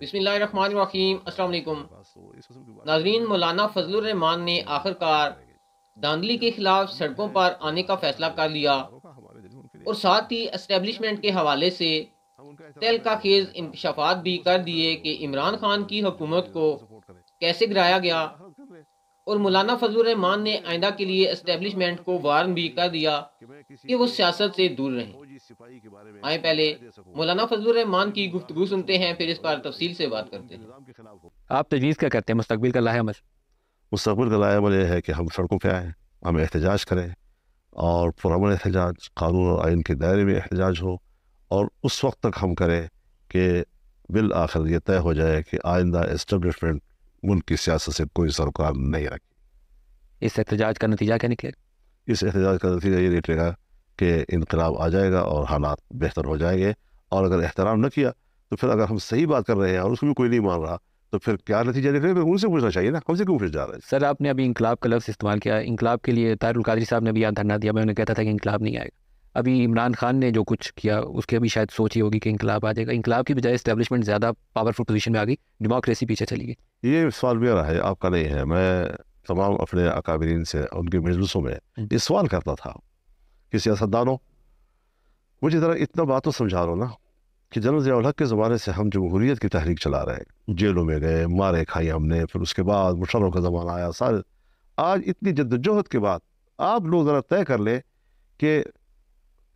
बसमीम नाजरीन मौलाना फजलरहमान ने आखिरकार दांगली के खिलाफ सड़कों पर आने का फैसला कर लिया और साथ ही इस्टेबलिशमेंट के हवाले से तेल का खेज इंकशाफात भी कर दिए कि इमरान खान की हुकूमत को कैसे गिराया गया और मौलाना फजलरहमान ने आइंदा के लिए इस्टेबलिशमेंट को वार्न भी कर दिया कि वो सियासत से दूर रहें आए पहले मौलाना फजल रहमान की गुफ्तु सुनते हैं फिर इस बार तफसील से बात करते हैं आप तजवीज़ क्या करते हैं मुस्तबिल का लाह अमल मुस्तबिल का लाह अमल यह है कि हम सड़कों पर आएँ हम एहतजाज करें और पुरमन एहतजाज कानून और आइन के दायरे में एहतजाज हो और उस वक्त तक हम करें कि बिल आखिर यह तय हो जाए कि आइंदा इस्टबलिशमेंट मुल्क की सियासत से कोई सरकार नहीं रखे इस एहतजाज का नतीजा क्या निकलेगा इस एहतजाज का नतीजा ये निकलेगा कि इनकलाब आ जाएगा और हालात बेहतर हो जाएंगे और अगर एहतराम न किया तो फिर अगर हम सही बात कर रहे हैं और उसको भी कोई नहीं मान रहा तो फिर क्या नतीजा रहे हैं उनसे पूछना चाहिए ना कम से क्यों पूछ जा रहा है सर आपने अभी इंकलाब का लफ्ज़ इस्तेमाल किया इंकलाब के लिए तारुल कादरी साहब ने भी यहाँ धरना दिया मैं उन्हें कहता था कि इंकलाब नहीं आएगा अभी इमरान खान ने जो कुछ किया उसके अभी शायद सोच ही होगी कि इंकलाब आ जाएगा इंकलाब की बजाय इस्टेबलिशमेंट ज़्यादा पावरफुल पोजीशन में आ गई डेमोक्रेसी पीछे चली गई ये सवाल मेरा है आपका नहीं है मैं तमाम अपने अकाबरीन से उनके मजलूसों में हम्म। ये सवाल करता था कि सियासतदानों मुझे ज़रा इतना बात तो समझा रहा ना कि जनरल ज़ियाल के ज़माने से हम जमहूरीत की तहरीक चला रहे हैं जेलों में गए मारे खाई हमने फिर उसके बाद मुशरों का ज़माना आया सारे आज इतनी जद्दोजहद के बाद आप लोग ज़रा तय कर लें कि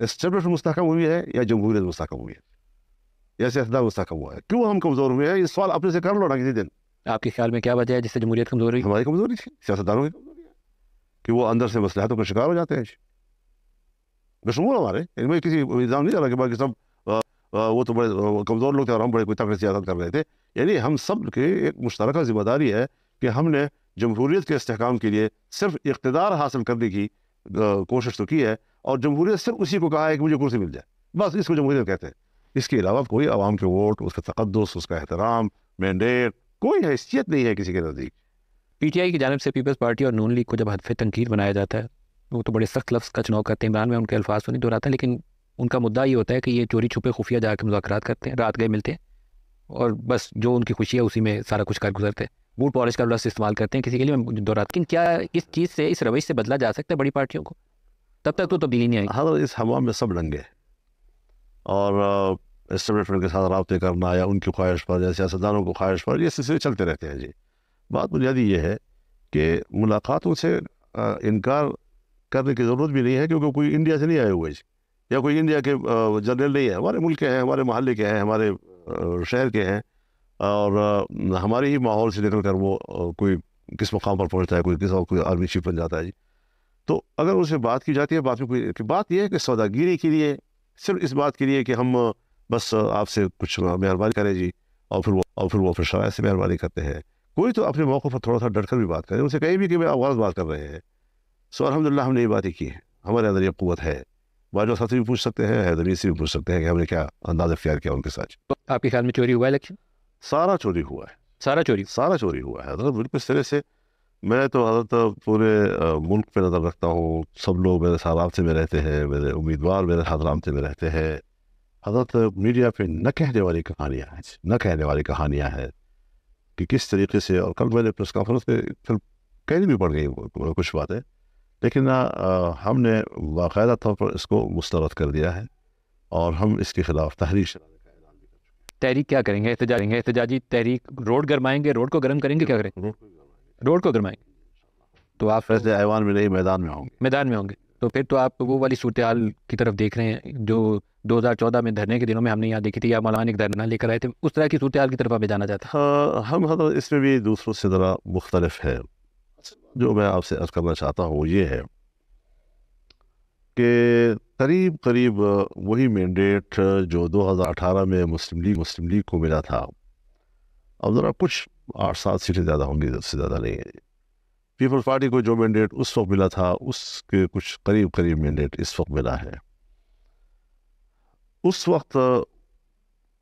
इस्टेब्लिश मुस्तकम हुई है या जमहूरीत मुस्तकम हुई है या सियासतदान मुस्तकम हुआ है क्यों हम कमज़ोर हुए हैं ये सवाल अपने से कर लो ना किसी दिन आपके ख्याल में क्या वजह है जिससे जमहूरियत कमज़ोर हुई हमारी कमज़ोरी थी सियासतदानों की कमज़ोरी है कि वो अंदर से मसलहतों का शिकार हो जाते हैं बेशुमार हमारे इनमें किसी इल्ज़ाम नहीं रहा कि बाकी सब वो तो बड़े कमज़ोर लोग थे और हम बड़े कोई तकड़ सियासत कर रहे थे यानी हम सब की एक मुश्तरक ज़िम्मेदारी है कि हमने जमहूरीत के इसकाम के लिए सिर्फ इकतदार हासिल करने की कोशिश तो की है और जमहूरीत सिर्फ उसी को कहा है कि मुझे कुर्सी मिल जाए बस इसको जमहूरीत कहते हैं इसके अलावा कोई आवाम के वोट उसका तकदस उसका एहतराम मैंडेट कोई हैसियत नहीं है किसी के नज़दीक पी टी आई की जानब से पीपल्स पार्टी और नून लीग को जब हदफ तनकीद बनाया जाता है वो तो बड़े सख्त लफ्ज़ का चुनाव करते हैं इमरान में उनके अल्फाज तो नहीं दोहराता लेकिन उनका मुद्दा ये होता है कि ये चोरी छुपे खुफिया जाकर मुजाकर करते हैं रात गए मिलते हैं और बस जो उनकी खुशी है उसी में सारा कुछ कर गुजरते हैं बूट पॉलिश का लफ्स इस्तेमाल करते हैं किसी के लिए दोहराते लेकिन क्या इस चीज़ से इस रवैश से बदला जा सकता है बड़ी पार्टियों को तब तक तो तब्दीली नहीं आई हर इस हवा में सब लंगे और इस्टेब्लिशमेंट के साथ रबते करना या उनकी ख्वाहिश पर या सियासतदानों की ख्वाहिश पर ये सिलसिले चलते रहते हैं जी बात बुनियादी ये है कि मुलाकातों से इनकार करने की ज़रूरत भी नहीं है क्योंकि कोई इंडिया से नहीं आए हुए या कोई इंडिया के जनरल नहीं है हमारे मुल्क के हैं हमारे मोहल्ले के हैं हमारे शहर के हैं और हमारे ही माहौल से निकल कर वो कोई किस मकाम पर पहुंचता है कोई किस और कोई आर्मी चीफ बन जाता है जी तो अगर उनसे बात की जाती है बात में कोई कि बात यह है कि सौदागिरी के लिए सिर्फ इस बात के लिए कि हम बस आपसे कुछ मेहरबानी करें जी और फिर वो और फिर वो फिर शराय से मेहरबानी करते हैं कोई तो अपने मौक़ों पर थोड़ा सा डर कर भी बात करें उनसे कहीं भी कि मैं आप गलत बात कर रहे हैं सो अलहमदिल्ला हमने ये बातें की हैं हमारे अंदर ये क़वत है बाजवा साहब से भी पूछ सकते हैं हैदर से भी पूछ सकते हैं कि हमने क्या अंदाज अख्तियार किया उनके साथ तो आपके ख्याल में चोरी हुआ है लेकिन सारा चोरी हुआ है सारा चोरी सारा चोरी हुआ है हजरत बिल्कुल सिरे से मैं तो हजरत पूरे मुल्क पे नज़र रखता हूँ सब लोग मेरे साथ रामते में रहते हैं मेरे उम्मीदवार मेरे साथ रामते में रहते हैं हजरत मीडिया पे न कहने वाली कहानियाँ हैं न कहने वाली कहानियाँ हैं कि किस तरीके से और कल मैंने प्रेस कॉन्फ्रेंस में फिर कहनी भी पड़ गई कुछ बातें लेकिन आ, हमने बाकायदा तौर पर इसको मुस्तरद कर दिया है और हम इसके खिलाफ तहरीक तहरीक क्या करेंगे एहतजाजेंगे एहतजाजी तहरीक रोड गरमाएंगे रोड को गर्म करेंगे क्या करेंगे रोड को गरमाएंगे तो आप फैसले ऐवान में नहीं मैदान में होंगे मैदान में होंगे तो फिर तो आप वो वाली सूरत हाल की तरफ देख रहे हैं जो 2014 में धरने के दिनों में हमने यहाँ देखी थी या मौलान एक धरना लेकर आए थे उस तरह की सूरत हाल की तरफ आप जाना चाहते हैं हाँ, हम इसमें भी दूसरों से ज़रा मुख्तलफ है जो मैं आपसे अर्ज करना चाहता हूँ वो ये है कि करीब करीब वही मैंडेट जो 2018 में मुस्लिम लीग मुस्लिम लीग को मिला था अब ज़रा कुछ आठ सात सीटें ज़्यादा होंगी सबसे ज़्यादा नहीं है पीपल्स पार्टी को जो मैंडेट उस वक्त मिला था उसके कुछ करीब करीब मैंडेट इस वक्त मिला है उस वक्त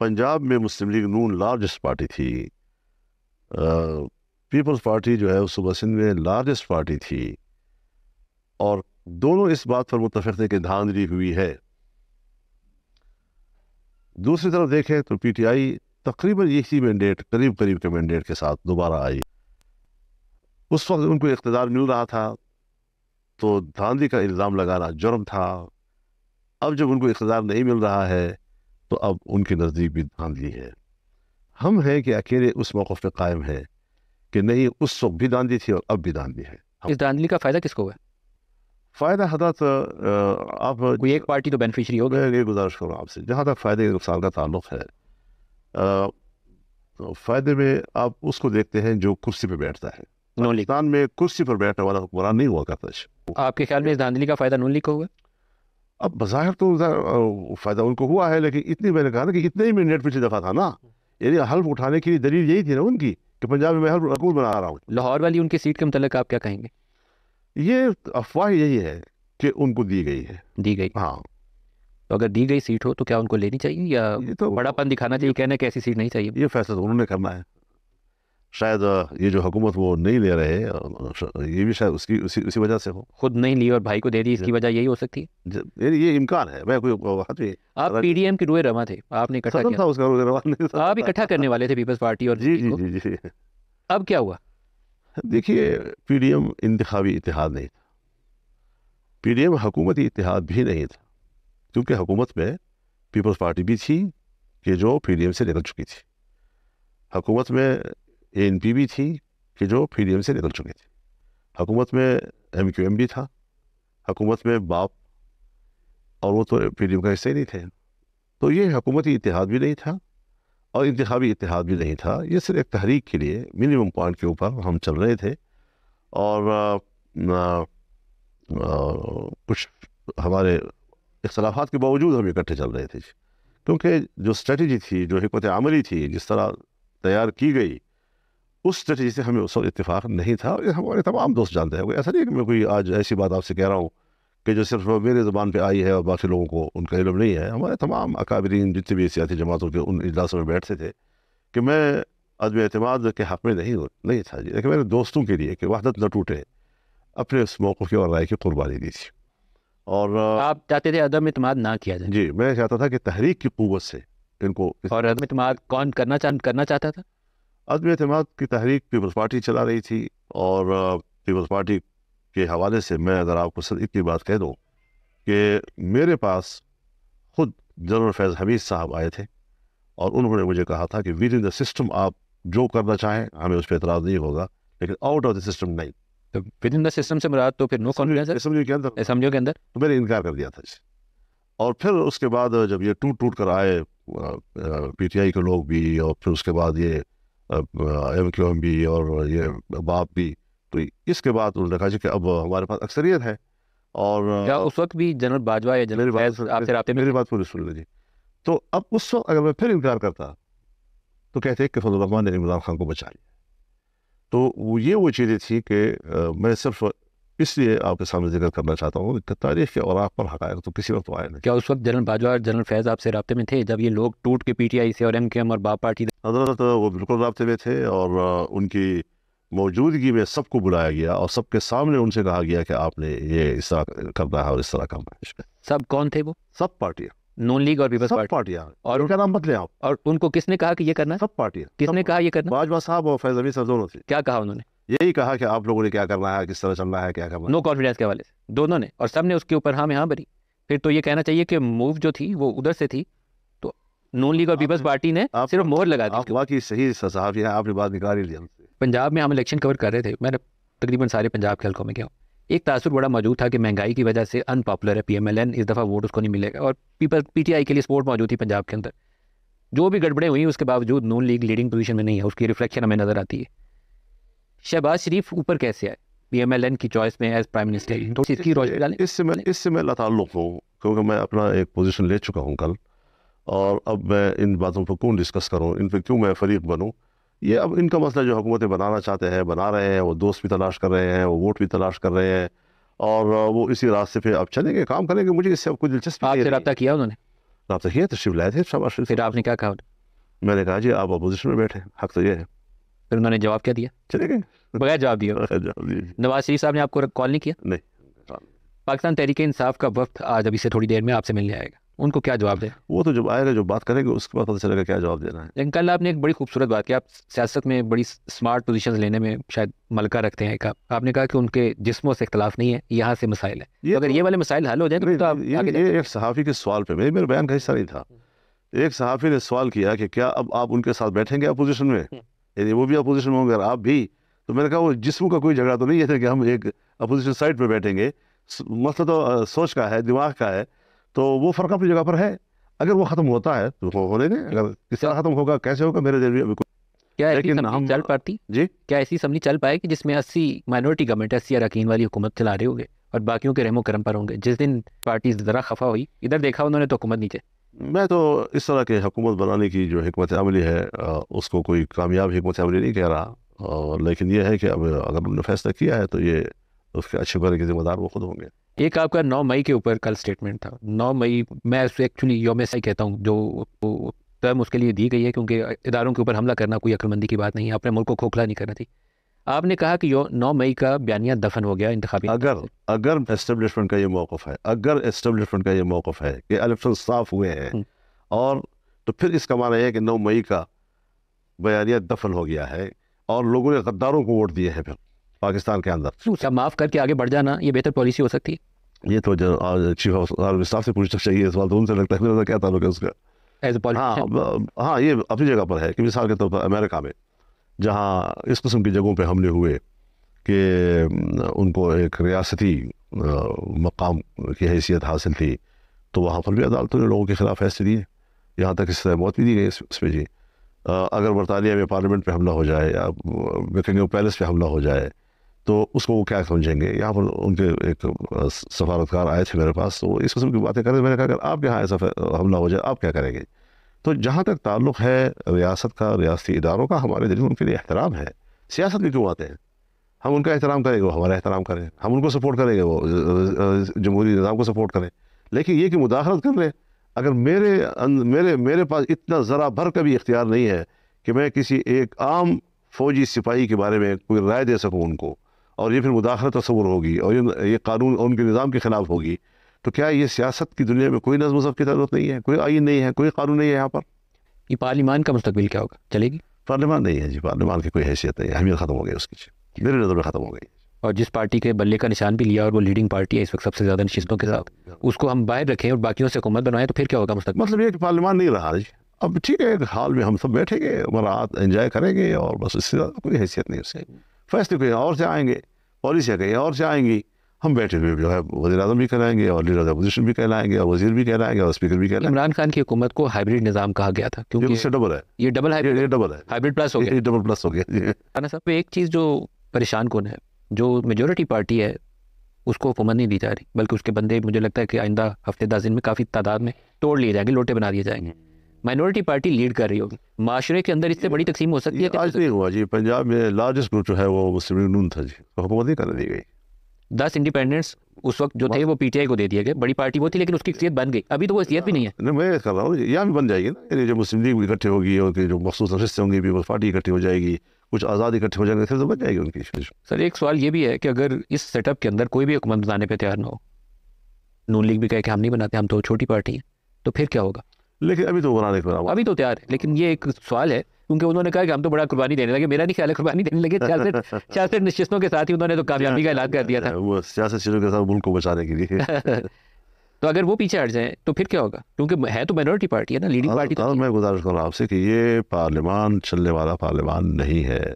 पंजाब में मुस्लिम लीग नून लार्जेस्ट पार्टी थी पीपल्स पार्टी जो है उस सिंध में लार्जेस्ट पार्टी थी और दोनों इस बात पर मुतफ़ थे कि धांधली हुई है दूसरी तरफ देखें तो पी टी आई तकरीबन ही मैंडेट करीब करीब के मैंडेट के साथ दोबारा आई उस वक्त उनको इकतदार मिल रहा था तो धांधली का इल्ज़ाम लगाना जुर्म था अब जब उनको इकतदार नहीं मिल रहा है तो अब उनके नज़दीक भी धांधली है हम हैं कि अकेले उस मौक़ पर कायम है कि नहीं उस वक्त भी दानदी थी और अब भी दानदी है इस दानदी का फायदा किसको हुआ फ़ायदा तो आप कोई एक पार्टी तो बेनिफिशरी होगी मैं ये गुजारिश करूँ आपसे जहाँ तक फ़ायदे के नुकसान का ताल्लुक है तो फ़ायदे में आप उसको देखते हैं जो कुर्सी पर बैठता है पाकिस्तान में कुर्सी पर बैठने वाला हुक्मरान नहीं हुआ करता आपके ख्याल में इस धांधली का फ़ायदा नून लीग को हुआ अब बाहर तो फ़ायदा उनको हुआ है लेकिन इतनी मैंने कहा ना कि इतने ही मिनट पिछली दफ़ा था ना यानी हल्फ उठाने की दलील यही थी ना उनकी कि पंजाब में महल हुकूमत बना रहा हूँ लाहौर वाली उनकी सीट के मतलब आप क्या कहेंगे ये अफवाह यही है कि उनको दी गई है दी गई हाँ तो अगर दी गई सीट हो तो क्या उनको लेनी चाहिए या ये तो बड़ापन दिखाना चाहिए कहना कि ऐसी सीट नहीं चाहिए ये फैसला तो उन्होंने करना है शायद ये जो हुकूमत वो नहीं ले रहे ये भी शायद उसकी उसी उसी वजह से हो खुद नहीं ली और भाई को दे दी इसकी वजह यही हो सकती है ये इम्कान है मैं कोई बात नहीं आप पीडीएम के रुए रमा थे आपने इकट्ठा किया था उसका आप इकट्ठा करने वाले थे पीपल्स पार्टी और जी जी जी जी अब क्या हुआ देखिए पीडीएम इंतखाबी इतिहाद नहीं था पीडीएम हुकूमती इतिहाद भी नहीं था क्योंकि हुकूमत में पीपल्स पार्टी भी थी कि जो पीडीएम से निकल चुकी थी हुकूमत में ये भी थी कि जो पी से निकल चुके थे हकूमत में एम क्यू एम भी था हकूमत में बाप और वो तो पी का हिस्सा ही नहीं थे तो ये हकूमती इतिहाद भी नहीं था और इंतबी इतिहाद भी नहीं था ये सिर्फ एक तहरीक के लिए मिनिमम पॉइंट के ऊपर हम चल रहे थे और आ, आ, आ, कुछ हमारे इख्लाफा के बावजूद हम इकट्ठे चल रहे थे क्योंकि जो स्ट्रेटजी थी जो हमत आमली थी जिस तरह तैयार की गई उस नतीजे से हमें उस वक्त इतफाक नहीं था हमारे तमाम दोस्त जानते हैं ऐसा नहीं है कि मैं कोई आज ऐसी बात आपसे कह रहा हूँ कि जो सिर्फ मेरे ज़बान पर आई है और बाकी लोगों को उनका इलम नहीं है हमारे तमाम अकाबरीन जितने भी सियासी जमातों के उन इजलासों में बैठते थे कि मैं अदम अतमाद के हक़ में नहीं नहीं था जी लेकिन मेरे दोस्तों के लिए कि वहदत न टूटे अपने उस मौक़ की और राय की कुर्बानी दी थी और आप चाहते थे अदम अतमाद ना किया जाए जी मैं चाहता था कि तहरीक की क़ुत से इनको और अदम अतमाद कौन करना चाह करना चाहता था आदमी अहतमाद की तहरीक पीपल्स पार्टी चला रही थी और पीपल्स पार्टी के हवाले से मैं अगर आपको सर इतनी बात कह दूँ कि मेरे पास खुद जनरल फैज़ हमीद साहब आए थे और उन्होंने मुझे कहा था कि विद इन द सिस्टम आप जो करना चाहें हमें उस पर एतराज़ नहीं होगा लेकिन आउट ऑफ द सिस्टम नहीं तो विद इन द सिस्टम से मुराद तो फिर नो कॉन्फिडेंस के अंदर समझो के अंदर तो मैंने इनकार कर दिया था इसे और फिर उसके बाद जब ये टूट टूट कर आए पीटीआई के लोग भी और फिर उसके बाद ये एम क्यू एम बी और ये बाप भी तो इसके बाद उन्होंने कहा कि अब हमारे पास अक्सरियत है और क्या उस वक्त भी जनरल बाजवा या जनरल आपसे रास्ते मेरी बात पूरी सुन लीजिए तो अब उस वक्त अगर मैं फिर इनकार करता तो कहते कि फजल रहमान ने इमरान खान को बचा लिया तो ये वो चीज़ें थी कि मैं सिर्फ इसलिए आपके सामने जिक्र करना चाहता हूँ तारीख के और पर हकायक तो किसी वक्त आए नहीं क्या उस वक्त जनरल बाजवा और जनरल फैज आपसे रबते में थे जब ये लोग टूट के पीटीआई से और एम के एम और बाप पार्टी हजरत वो बिल्कुल रबते में थे और उनकी मौजूदगी में सबको बुलाया गया और सबके सामने उनसे कहा गया कि आपने ये इस तरह करना है और इस तरह काम है सब कौन थे वो सब पार्टियाँ नॉन लीग और पीपल्स पार्टियाँ और उनका नाम बदले आप और उनको किसने कहा कि ये करना है सब पार्टियाँ किसने कहा ये करना बाजवा साहब और फैज अमी साहब दोनों थे क्या कहा उन्होंने यही कहा कि आप लोगों ने क्या करना है किस तरह चलना है क्या करना नो कॉन्फिडेंस के हवाले से दोनों ने और सब ने उसके ऊपर हाँ में हाँ भरी फिर तो ये कहना चाहिए कि मूव जो थी वो उधर से थी तो नून लीग और पीपल्स पार्टी ने आप, सिर्फ मोहर लगा दी बाकी सही साहब है आपने बात निकाली ली हमसे पंजाब में हम इलेक्शन कवर कर रहे थे मैंने तकरीबन सारे पंजाब के हल्कों में क्या एक तासर बड़ा मौजूद था कि महंगाई की वजह से अनपॉपुलर है पीएमएलएन इस दफ़ा वोट उसको नहीं मिलेगा और पीपल पीटीआई के लिए सपोर्ट मौजूद थी पंजाब के अंदर जो भी गड़बड़े हुई उसके बावजूद नून लीग लीडिंग पोजीशन में नहीं है उसकी रिफ्लेक्शन हमें नज़र आती है शहबाज शरीफ ऊपर कैसे आए बी एम एल एन की चॉइस में एज प्राइम मिनिस्टर इसकी रोशनी इससे मैं इससे मैं हूँ क्योंकि मैं अपना एक पोजीशन ले चुका हूँ कल और अब मैं इन बातों पर क्यों डिस्कस करूँ इन पर क्यों मैं फरीक बनूँ ये अब इनका मसला जो हुकूमतें बनाना चाहते हैं बना रहे हैं वो दोस्त भी तलाश कर रहे हैं वो वोट भी तलाश कर रहे हैं और वो इसी रास्ते पे अब चलेंगे काम करेंगे मुझे इससे अब कोई दिलचस्पी रहा किया उन्होंने रब्ता किया तशरीफ लाए थे शाबाश फिर आपने क्या कहा मैंने कहा जी आप अपोजिशन में बैठे हक तो ये है फिर उन्होंने जवाब क्या दिया चले गए बगैर जवाब दिया नवाज शरीफ साहब ने आपको कॉल नहीं किया नहीं पाकिस्तान तहरीक इंसाफ का वक्त आज अभी से थोड़ी देर में आपसे मिलने आएगा उनको क्या जवाब दें वो तो जब आएगा जो बात करेंगे उसके बाद पता चलेगा क्या जवाब देना है लेकिन कल आपने एक बड़ी खूबसूरत बात की आप सियासत में बड़ी स्मार्ट पोजीशन लेने में शायद मलका रखते हैं का आपने कहा कि उनके जिसमों से इख्तलाफ नहीं है यहाँ से मसाइल है ये तो अगर तो, ये वाले मसाइल हल हो जाए तो, आप ये, एक सहाफ़ी के सवाल पर मेरे बयान का हिस्सा नहीं था एक सहाफ़ी ने सवाल किया कि क्या अब आप उनके साथ बैठेंगे अपोजिशन में हम्म। यदि वो भी अपोजिशन में होंगे आप भी तो मैंने कहा वो जिस्म का कोई झगड़ा तो नहीं है कि हम एक अपोजिशन साइड पर बैठेंगे मसला तो सोच का है दिमाग का है तो वो फ़र्क अपनी जगह पर है अगर वो ख़त्म होता है तो वो होने दें अगर किस तरह ख़त्म होगा कैसे होगा मेरे जरिए अभी क्या लेकिन हम चल पाती जी क्या ऐसी समझी चल पाए कि जिसमें अस्सी माइनॉरिटी गवर्नमेंट अस्सी अरकान वाली हुकूमत चला रहे होंगे और बाकियों के रहमो करम पर होंगे जिस दिन पार्टी ज़रा खफा हुई इधर देखा उन्होंने तो हुकूमत नीचे मैं तो इस तरह के हुकूमत बनाने की जो हमत अमली है उसको कोई कामयाब हमत अमली नहीं कह रहा और लेकिन ये है कि अब अगर उन्होंने फैसला किया है तो ये उसके अच्छे बारे के जिम्मेदार वो खुद होंगे एक आपका नौ मई के ऊपर कल स्टेटमेंट था नौ मई मैं उससे एक्चुअली योम सही कहता हूँ जो टर्म उसके लिए दी गई है क्योंकि इदारों के ऊपर हमला करना कोई अक्लमंदी की बात नहीं है अपने मुल्क को खोखला नहीं करना थी आपने कहा कि नौ मई का बयानिया दफन हो गया इंतजाम अगर अगर इस्टबलिशमेंट का ये मौकफ है अगर इस्टबलिशमेंट का ये मौक़ है कि इलेक्शन साफ हुए हैं और तो फिर इसका माना है कि नौ मई का बयानिया दफन हो गया है और लोगों ने गद्दारों को वोट दिए हैं फिर पाकिस्तान के अंदर क्या माफ़ करके आगे बढ़ जाना ये बेहतर पॉलिसी हो सकती है ये तो चीफ ऑफ स्टाफ से पूछना चाहिए इस बात तो उनसे लगता है क्या ताल्लुक है उसका हाँ हाँ ये अपनी जगह पर है कि मिसाल के तौर पर अमेरिका में जहाँ इस किस्म की जगहों पर हमले हुए कि उनको एक रियासती मकाम की हैसियत हासिल थी तो वहाँ पर भी अदालतों ने लोगों के ख़िलाफ़ फैसले दिए यहाँ तक इस मौत भी दी गई इसमें जी अगर बरतानिया में पार्लियामेंट पे हमला हो जाए या बकिंगम पैलेस पे हमला हो जाए तो उसको वो क्या समझेंगे यहाँ पर उनके एक सफारतकार आए थे मेरे पास तो इस किस्म की बातें करें मैंने कहा अगर आप यहाँ ऐसा हमला हो जाए आप क्या करेंगे तो जहाँ तक ताल्लुक़ है रियासत का रियासती इदारों का हमारे दिल में उनके लिए एहतराम है सियासत में क्यों आते हैं हम उनका एहतराम करेंगे वो हमारा एहतराम करें हम उनको सपोर्ट करेंगे वो जमहूरी निज़ाम को सपोर्ट करें लेकिन ये कि मुदाखलत कर रहे हैं अगर मेरे मेरे मेरे पास इतना ज़रा भर का भी इख्तियार नहीं है कि मैं किसी एक आम फौजी सिपाही के बारे में कोई राय दे सकूँ उनको और ये फिर मुदाखलत तस्वुर होगी और ये ये कानून और उनके निज़ाम के ख़िलाफ़ होगी तो क्या ये सियासत की दुनिया में कोई नज़म की ज़रूरत नहीं है कोई आइन नहीं है कोई कानून नहीं है यहाँ पर ये पार्लिमान का मुस्तबिल क्या होगा चलेगी पार्लिमान नहीं है जी पार्लिमान की कोई हैसियत नहीं है अहमियत ख़त्म हो गई उसकी मेरी नज़र में ख़त्म हो गई और जिस पार्टी के बल्ले का निशान भी लिया और वो लीडिंग पार्टी है इस वक्त सबसे ज़्यादा नशिस्तों के साथ उसको हम बाहर रखें और बाकियों से हुकूमत बनाएं तो फिर क्या होगा मुस्तक मतलब ये पार्लियामान नहीं रहा अब ठीक है हाल में हम सब बैठेंगे रात इन्जॉय करेंगे और बस इससे ज़्यादा कोई हैसियत नहीं उससे फैसले कहीं और से आएंगे पॉलिसियाँ कहीं और से आएंगी हम बैठे हुए जो है वजी अजम भी कहलाएंगे और लीडर अपोजिशन भी कहलाएंगे और वजीर भी कहलाएंगे और स्पीकर भी कहलाएंगे इमरान खान की हुकूमत को हाइब्रिड निज़ाम कहा गया था क्योंकि इससे डबल है ये डबल हाइब्रिड डबल है हाइब्रिड प्लस हो गया डबल प्लस हो गया साहब एक चीज़ जो परेशान कौन है जो मेजोरिटी पार्टी है उसको हुकूमत नहीं दी जा रही बल्कि उसके बंदे मुझे लगता है कि आइंदा हफ्ते दस दिन में काफ़ी तादाद में तोड़ लिए जाएंगे लोटे बना दिए जाएंगे माइनॉरिटी पार्टी लीड कर रही होगी माशरे के अंदर इससे बड़ी तकसीम हो सकती है आज नहीं हुआ जी पंजाब में लार्जेस्ट ग्रुप जो है वो मुस्लिम था जी हुकूमत नहीं कर दी गई दस इंडिपेंडेंट्स उस वक्त जो थे वो पीटीआई को दे दिए गए बड़ी पार्टी वो थी लेकिन उसकी हैसियत बन गई अभी तो वो हैसियत भी नहीं है मैं कह रहा हूँ यहाँ भी बन जाएगी ना जो मुस्लिम लीग इकट्ठे होगी और जो मखसूस नशस्तें होंगी पीपल्स पार्टी इकट्ठी हो जाएगी कुछ आज़ाद इकट्ठे हो जाएंगे फिर तो बन जाएगी उनकी सर एक सवाल ये भी है कि अगर इस सेटअप के अंदर कोई भी हुकूमत बनाने पर तैयार ना हो नून लीग भी कहे कि हम नहीं बनाते हम तो छोटी पार्टी हैं तो फिर क्या होगा लेकिन अभी तो बनाने के अभी तो तैयार है लेकिन ये एक सवाल है क्योंकि उन्होंने कहा कि हम तो बड़ा कुर्बानी देने लगे मेरा नहीं ख्याल है कुर्बानी देने लगे छियासठ छियासठ नशस्तों के साथ ही उन्होंने तो कामयाबी का ऐलान कर दिया था वो छियासठ शीरों के साथ मुल्क को बचाने के लिए तो अगर वो पीछे हट जाए तो फिर क्या होगा क्योंकि है तो माइनॉरिटी पार्टी है ना लीडिंग पार्टी हाँ, तो हाँ, मैं गुजारिश कर रहा हूँ आपसे कि ये पार्लियामान चलने वाला पार्लियामान नहीं है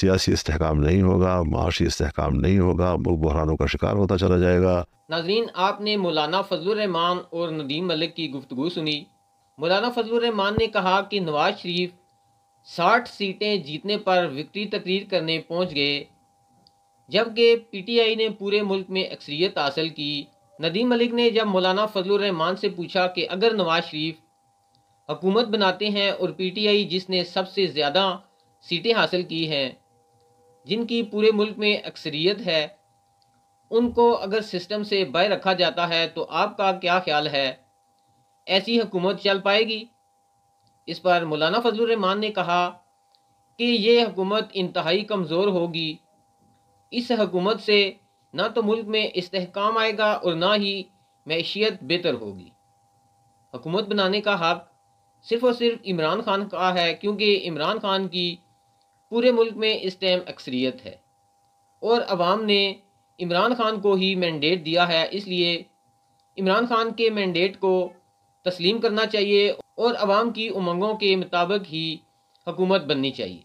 सियासी इस्तेकाम नहीं होगा माशी इस्तेकाम नहीं होगा मुल्क बहरानों का शिकार होता चला जाएगा नाजरीन आपने मौलाना फजलरहमान और नदीम मलिक की गुफ्तु सुनी मौलाना फजलरहमान ने कहा कि नवाज शरीफ साठ सीटें जीतने पर विक्ट्री तकरीर करने पहुंच गए जबकि पीटीआई ने पूरे मुल्क में अक्सरियत हासिल की नदीम मलिक ने जब मौलाना फजलरहमान से पूछा कि अगर नवाज शरीफ हुकूमत बनाते हैं और पीटीआई जिसने सबसे ज़्यादा सीटें हासिल की हैं जिनकी पूरे मुल्क में अक्सरियत है उनको अगर सिस्टम से बाहर रखा जाता है तो आपका क्या ख्याल है ऐसी हुकूमत चल पाएगी इस पर मौलाना फजलरहमान ने कहा कि ये हुकूमत इंतहाई कमज़ोर होगी इस हकूमत से ना तो मुल्क में इसकाम आएगा और ना ही मैशियत बेहतर होगी हुकूमत बनाने का हक हाँ सिर्फ़ और सिर्फ इमरान खान का है क्योंकि इमरान खान की पूरे मुल्क में इस टाइम अक्सरियत है और आवाम ने इमरान खान को ही मैंडेट दिया है इसलिए इमरान खान के मैंडेट को तस्लीम करना चाहिए और आवाम की उमंगों के मुताबिक ही हुकूमत बननी चाहिए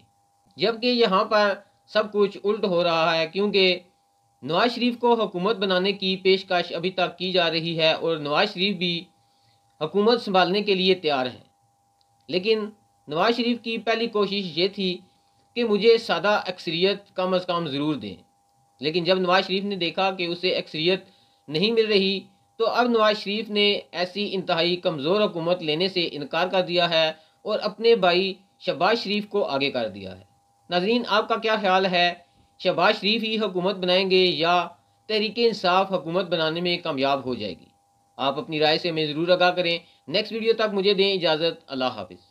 जबकि यहाँ पर सब कुछ उल्ट हो रहा है क्योंकि नवाज शरीफ को हुकूमत बनाने की पेशकश अभी तक की जा रही है और नवाज शरीफ भी हुकूमत संभालने के लिए तैयार हैं लेकिन नवाज शरीफ की पहली कोशिश ये थी कि मुझे सादा अक्सरियत कम अज़ कम ज़रूर दें लेकिन जब नवाज शरीफ ने देखा कि उसे अक्सरियत नहीं मिल रही तो अब नवाज शरीफ ने ऐसी इंतहाई कमज़ोर हुकूमत लेने से इनकार कर दिया है और अपने भाई शहबाज शरीफ को आगे कर दिया है नाजरीन आपका क्या ख्याल है शहबाज शरीफ ही हुकूमत बनाएंगे या तहरीक इंसाफ हुकूमत बनाने में कामयाब हो जाएगी आप अपनी राय से हमें ज़रूर आगा करें नेक्स्ट वीडियो तक मुझे दें इजाज़त अल्लाह हाफिज़